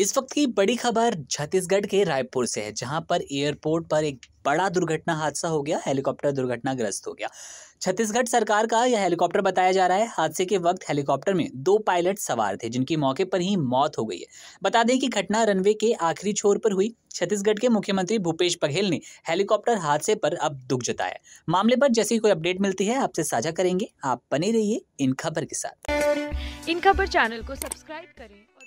इस वक्त की बड़ी खबर छत्तीसगढ़ के रायपुर से है जहां पर एयरपोर्ट पर एक बड़ा दुर्घटना हादसा हो गया हेलीकॉप्टर दुर्घटनाग्रस्त हो गया छत्तीसगढ़ सरकार का यह हेलीकॉप्टर बताया जा रहा है हादसे के वक्त हेलीकॉप्टर में दो पायलट सवार थे जिनकी मौके पर ही मौत हो गई है बता दें कि घटना रनवे के आखिरी छोर पर हुई छत्तीसगढ़ के मुख्यमंत्री भूपेश बघेल ने हेलीकॉप्टर हादसे पर अब दुख जताया मामले पर जैसी कोई अपडेट मिलती है आपसे साझा करेंगे आप बने रहिए इन खबर के साथ इन खबर चैनल को सब्सक्राइब करें